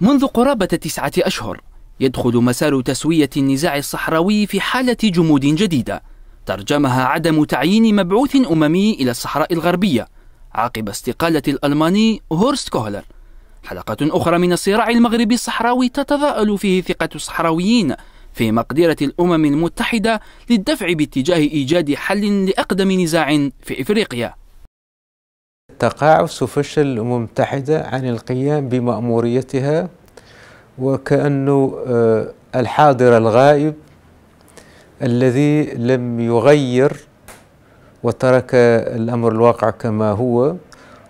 منذ قرابة تسعة أشهر يدخل مسار تسوية النزاع الصحراوي في حالة جمود جديدة ترجمها عدم تعيين مبعوث أممي إلى الصحراء الغربية عقب استقالة الألماني هورست كوهلر حلقة أخرى من الصراع المغربي الصحراوي تتضاءل فيه ثقة الصحراويين في مقدرة الأمم المتحدة للدفع باتجاه إيجاد حل لأقدم نزاع في إفريقيا تقاعس فشل الأمم المتحدة عن القيام بمأموريتها وكأنه آه، الحاضر الغائب الذي لم يغير وترك الأمر الواقع كما هو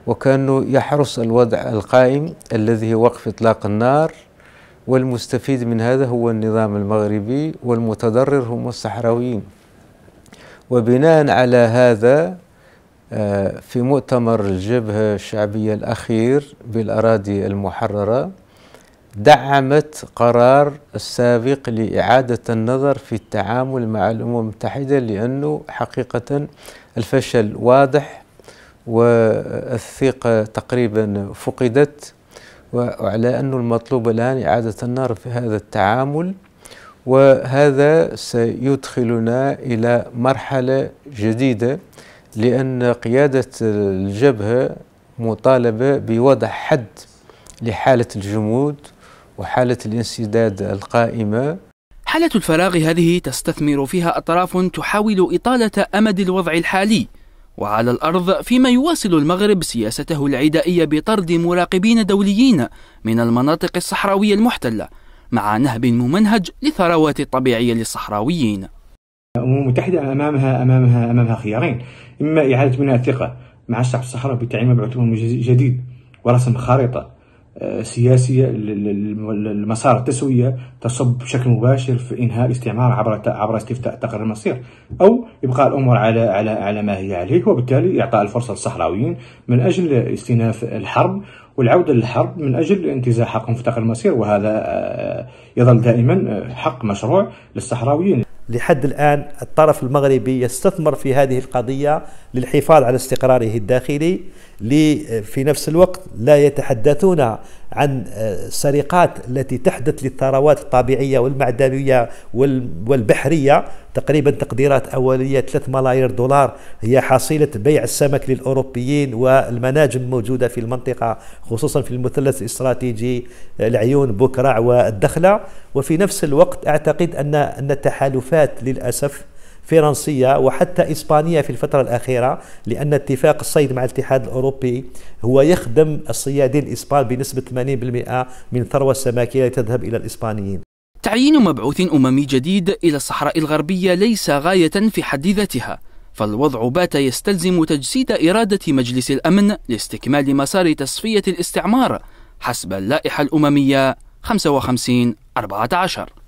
وكأنه يحرص الوضع القائم الذي هو وقف إطلاق النار والمستفيد من هذا هو النظام المغربي والمتضرر هم الصحراويين وبناء على هذا آه، في مؤتمر الجبهة الشعبية الأخير بالأراضي المحررة دعمت قرار السابق لإعادة النظر في التعامل مع الأمم المتحدة لأنه حقيقة الفشل واضح والثقة تقريبا فقدت وعلى أن المطلوب الآن إعادة النظر في هذا التعامل وهذا سيدخلنا إلى مرحلة جديدة لأن قيادة الجبهة مطالبة بوضع حد لحالة الجمود وحالة الانسداد القائمة حالة الفراغ هذه تستثمر فيها أطراف تحاول إطالة أمد الوضع الحالي وعلى الأرض فيما يواصل المغرب سياسته العدائية بطرد مراقبين دوليين من المناطق الصحراوية المحتلة مع نهب ممنهج للثروات الطبيعية للصحراويين الامم المتحده امامها امامها امامها خيارين اما اعاده بناء الثقه مع الشعب الصحراوي بتعيين مبعوث امم جديد ورسم خارطه آه، سياسيه لمسار التسويه تصب بشكل مباشر في انهاء الاستعمار عبر عبر استفتاء تقرير المصير او ابقاء الامور على على على ما هي عليه وبالتالي اعطاء الفرصه للصحراويين من اجل استئناف الحرب والعوده للحرب من اجل انتزاع حقهم في تقرير المصير وهذا آه، يظل دائما آه، حق مشروع للصحراويين لحد الآن الطرف المغربي يستثمر في هذه القضية للحفاظ على استقراره الداخلي في نفس الوقت لا يتحدثون عن السرقات آه، التي تحدث للثروات الطبيعية والمعدنية والبحرية تقريبا تقديرات أولية 3 ملايير دولار هي حصيلة بيع السمك للأوروبيين والمناجم الموجودة في المنطقة خصوصا في المثلث الاستراتيجي آه، العيون بكرع والدخلة وفي نفس الوقت أعتقد أن أن التحالفات للأسف فرنسية وحتى إسبانية في الفترة الأخيرة لأن اتفاق الصيد مع الاتحاد الأوروبي هو يخدم الصيادين الإسبان بنسبة 80% من السماكية السمكية تذهب إلى الإسبانيين تعيين مبعوث أممي جديد إلى الصحراء الغربية ليس غاية في حد ذاتها فالوضع بات يستلزم تجسيد إرادة مجلس الأمن لاستكمال مسار تصفية الاستعمار حسب اللائحة الأممية 55 14